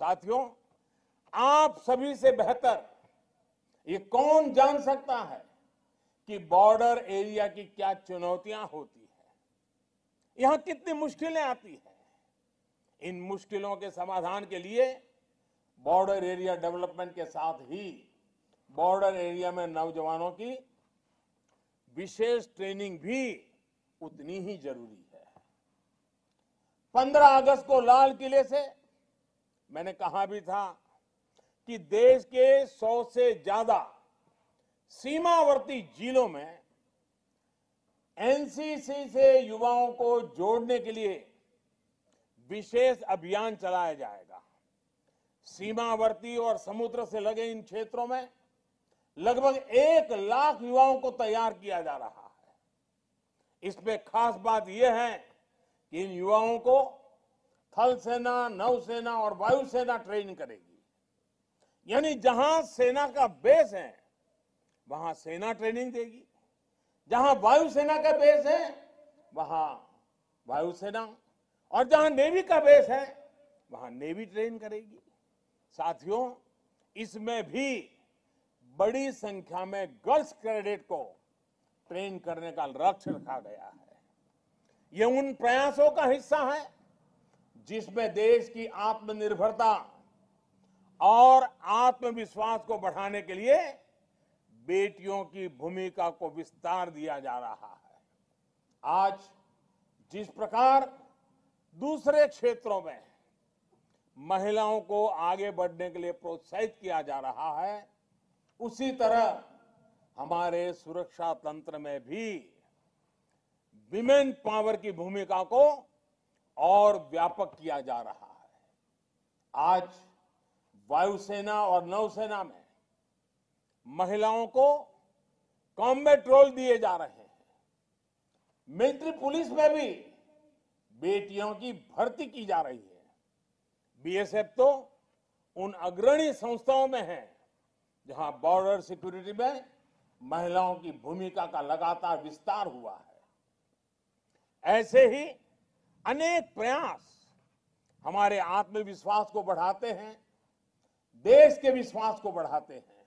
साथियों आप सभी से बेहतर ये कौन जान सकता है कि बॉर्डर एरिया की क्या चुनौतियां होती है यहां कितनी मुश्किलें आती हैं इन मुश्किलों के समाधान के लिए बॉर्डर एरिया डेवलपमेंट के साथ ही बॉर्डर एरिया में नौजवानों की विशेष ट्रेनिंग भी उतनी ही जरूरी है 15 अगस्त को लाल किले से मैंने कहा भी था कि देश के 100 से ज्यादा सीमावर्ती जिलों में एनसीसी से युवाओं को जोड़ने के लिए विशेष अभियान चलाया जाएगा सीमावर्ती और समुद्र से लगे इन क्षेत्रों में लगभग एक लाख युवाओं को तैयार किया जा रहा है इसमें खास बात यह है कि इन युवाओं को थल सेना नौसेना और वायुसेना ट्रेनिंग करेगी यानी जहां सेना का बेस है वहां सेना ट्रेनिंग देगी जहां वायुसेना का बेस है वहां वायुसेना और जहां नेवी का बेस है वहां नेवी ट्रेन करेगी साथियों इसमें भी बड़ी संख्या में गर्ल्स कैडेट को ट्रेन करने का लक्ष्य रखा गया है ये उन प्रयासों का हिस्सा है जिसमें देश की आत्मनिर्भरता और आत्मविश्वास को बढ़ाने के लिए बेटियों की भूमिका को विस्तार दिया जा रहा है आज जिस प्रकार दूसरे क्षेत्रों में महिलाओं को आगे बढ़ने के लिए प्रोत्साहित किया जा रहा है उसी तरह हमारे सुरक्षा तंत्र में भी विमेन पावर की भूमिका को और व्यापक किया जा रहा है आज वायुसेना और नौसेना में महिलाओं को कॉम्बेट रोल दिए जा रहे हैं मिलिट्री पुलिस में भी बेटियों की भर्ती की जा रही है बीएसएफ तो उन अग्रणी संस्थाओं में है जहां बॉर्डर सिक्योरिटी में महिलाओं की भूमिका का लगातार विस्तार हुआ है ऐसे ही अनेक प्रयास हमारे आत्मविश्वास को बढ़ाते हैं देश के विश्वास को बढ़ाते हैं